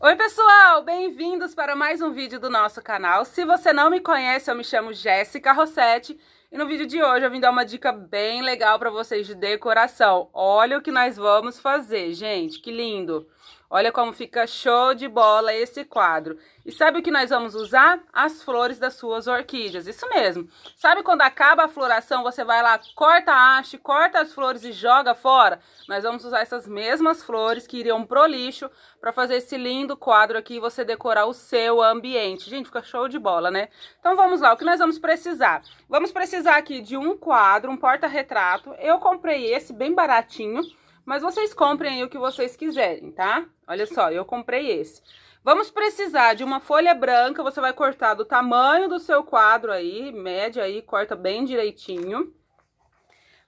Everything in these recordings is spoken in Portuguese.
Oi pessoal, bem-vindos para mais um vídeo do nosso canal. Se você não me conhece, eu me chamo Jéssica Rossetti e no vídeo de hoje eu vim dar uma dica bem legal para vocês de decoração. Olha o que nós vamos fazer, gente, que lindo! Olha como fica show de bola esse quadro. E sabe o que nós vamos usar? As flores das suas orquídeas, isso mesmo. Sabe quando acaba a floração, você vai lá, corta a haste, corta as flores e joga fora? Nós vamos usar essas mesmas flores que iriam pro lixo para fazer esse lindo quadro aqui e você decorar o seu ambiente. Gente, fica show de bola, né? Então vamos lá, o que nós vamos precisar? Vamos precisar aqui de um quadro, um porta-retrato. Eu comprei esse bem baratinho mas vocês comprem aí o que vocês quiserem, tá? Olha só, eu comprei esse. Vamos precisar de uma folha branca, você vai cortar do tamanho do seu quadro aí, média aí, corta bem direitinho.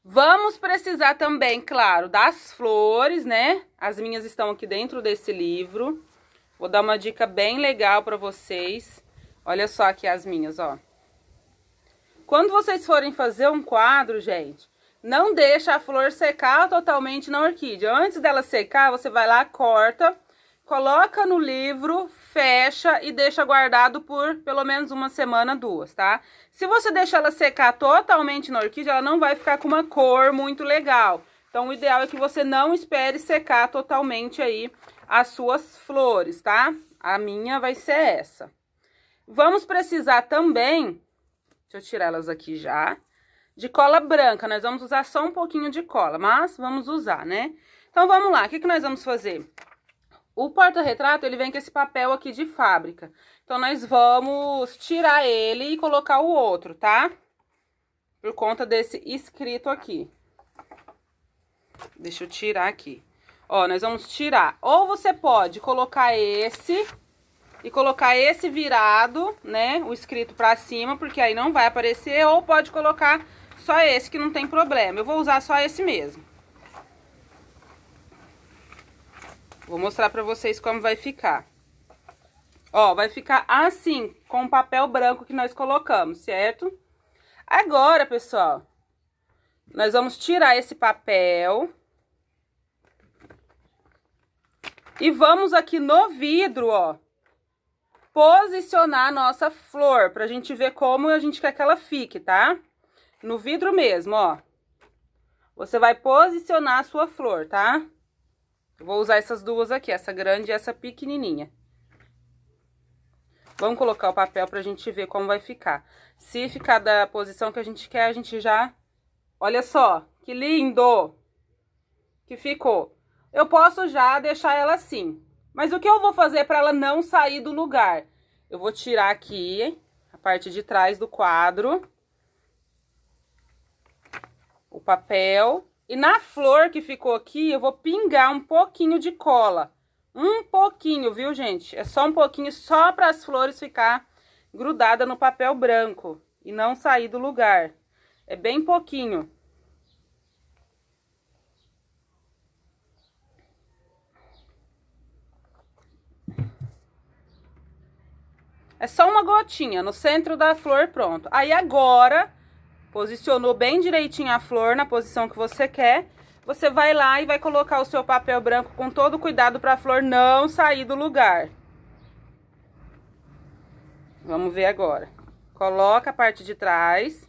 Vamos precisar também, claro, das flores, né? As minhas estão aqui dentro desse livro. Vou dar uma dica bem legal para vocês. Olha só aqui as minhas, ó. Quando vocês forem fazer um quadro, gente, não deixa a flor secar totalmente na orquídea. Antes dela secar, você vai lá, corta, coloca no livro, fecha e deixa guardado por pelo menos uma semana, duas, tá? Se você deixar ela secar totalmente na orquídea, ela não vai ficar com uma cor muito legal. Então, o ideal é que você não espere secar totalmente aí as suas flores, tá? A minha vai ser essa. Vamos precisar também... Deixa eu tirar elas aqui já de cola branca. Nós vamos usar só um pouquinho de cola, mas vamos usar, né? Então, vamos lá. O que, que nós vamos fazer? O porta-retrato, ele vem com esse papel aqui de fábrica. Então, nós vamos tirar ele e colocar o outro, tá? Por conta desse escrito aqui. Deixa eu tirar aqui. Ó, nós vamos tirar. Ou você pode colocar esse e colocar esse virado, né, o escrito pra cima, porque aí não vai aparecer, ou pode colocar só esse que não tem problema. Eu vou usar só esse mesmo. Vou mostrar pra vocês como vai ficar. Ó, vai ficar assim, com o papel branco que nós colocamos, certo? Agora, pessoal, nós vamos tirar esse papel... E vamos aqui no vidro, ó, posicionar a nossa flor, pra gente ver como a gente quer que ela fique, tá? no vidro mesmo, ó. Você vai posicionar a sua flor, tá? Eu vou usar essas duas aqui, essa grande e essa pequenininha. Vamos colocar o papel pra gente ver como vai ficar. Se ficar da posição que a gente quer, a gente já... Olha só, que lindo! Que ficou. Eu posso já deixar ela assim. Mas o que eu vou fazer para ela não sair do lugar? Eu vou tirar aqui a parte de trás do quadro o papel. E na flor que ficou aqui, eu vou pingar um pouquinho de cola. Um pouquinho, viu, gente? É só um pouquinho, só para as flores ficar grudada no papel branco e não sair do lugar. É bem pouquinho. É só uma gotinha no centro da flor, pronto. Aí agora Posicionou bem direitinho a flor na posição que você quer. Você vai lá e vai colocar o seu papel branco com todo cuidado para a flor não sair do lugar. Vamos ver agora. Coloca a parte de trás.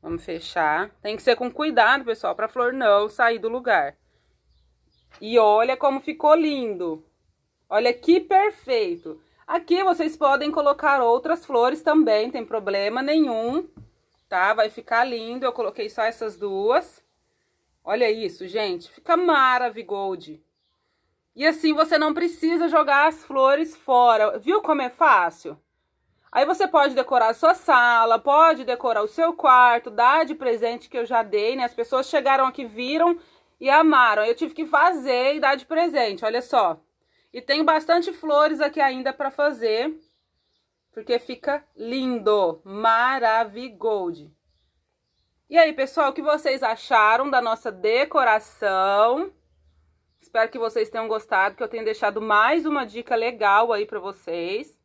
Vamos fechar. Tem que ser com cuidado, pessoal, para a flor não sair do lugar. E olha como ficou lindo. Olha que perfeito. Aqui vocês podem colocar outras flores também, tem problema nenhum, tá? Vai ficar lindo, eu coloquei só essas duas. Olha isso, gente, fica maravilhoso. Gold. E assim você não precisa jogar as flores fora, viu como é fácil? Aí você pode decorar a sua sala, pode decorar o seu quarto, dar de presente que eu já dei, né? As pessoas chegaram aqui, viram e amaram. Eu tive que fazer e dar de presente, olha só. E tenho bastante flores aqui ainda para fazer, porque fica lindo, maravigold. E aí, pessoal, o que vocês acharam da nossa decoração? Espero que vocês tenham gostado, que eu tenha deixado mais uma dica legal aí para vocês.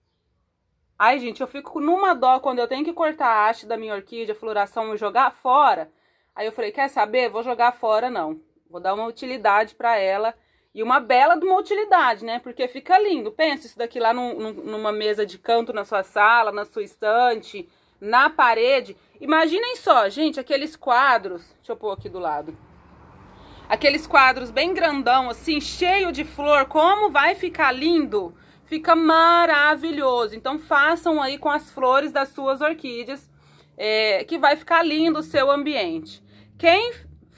Ai, gente, eu fico numa dó quando eu tenho que cortar a haste da minha orquídea, floração e jogar fora. Aí eu falei, quer saber? Vou jogar fora, não. Vou dar uma utilidade para ela e uma bela de uma utilidade, né? Porque fica lindo. Pensa isso daqui lá num, num, numa mesa de canto na sua sala, na sua estante, na parede. Imaginem só, gente, aqueles quadros. Deixa eu pôr aqui do lado. Aqueles quadros bem grandão, assim, cheio de flor. Como vai ficar lindo? Fica maravilhoso. Então façam aí com as flores das suas orquídeas, é, que vai ficar lindo o seu ambiente. Quem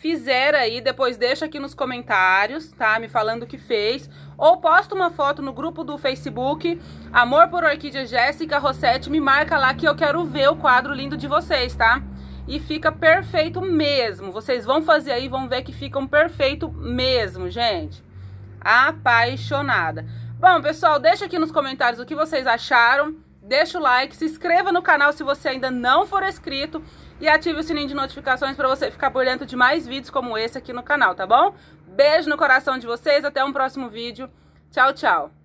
fizer aí, depois deixa aqui nos comentários, tá? Me falando o que fez. Ou posta uma foto no grupo do Facebook, Amor por Orquídea Jéssica Rossetti, me marca lá que eu quero ver o quadro lindo de vocês, tá? E fica perfeito mesmo. Vocês vão fazer aí, vão ver que ficam perfeito mesmo, gente. Apaixonada. Bom, pessoal, deixa aqui nos comentários o que vocês acharam deixa o like, se inscreva no canal se você ainda não for inscrito e ative o sininho de notificações para você ficar por dentro de mais vídeos como esse aqui no canal, tá bom? Beijo no coração de vocês, até um próximo vídeo. Tchau, tchau!